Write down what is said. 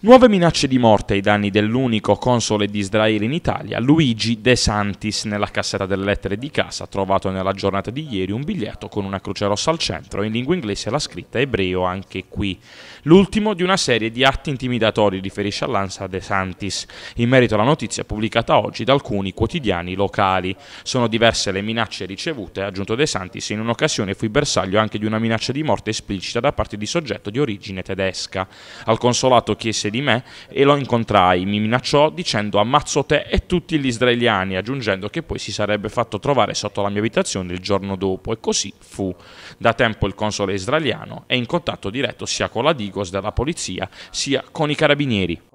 Nuove minacce di morte ai danni dell'unico console di Israele in Italia, Luigi De Santis. Nella cassetta delle lettere di casa trovato nella giornata di ieri un biglietto con una croce rossa al centro in lingua inglese la scritta ebreo anche qui. L'ultimo di una serie di atti intimidatori, riferisce all'Ansa De Santis. In merito alla notizia pubblicata oggi da alcuni quotidiani locali. Sono diverse le minacce ricevute, aggiunto De Santis, in un'occasione fu bersaglio anche di una minaccia di morte esplicita da parte di soggetto di origine tedesca. Al consolato chiese fidasse di me e lo incontrai. Mi minacciò dicendo ammazzo te e tutti gli israeliani, aggiungendo che poi si sarebbe fatto trovare sotto la mia abitazione il giorno dopo. E così fu. Da tempo il console israeliano è in contatto diretto sia con la Digos della polizia sia con i carabinieri.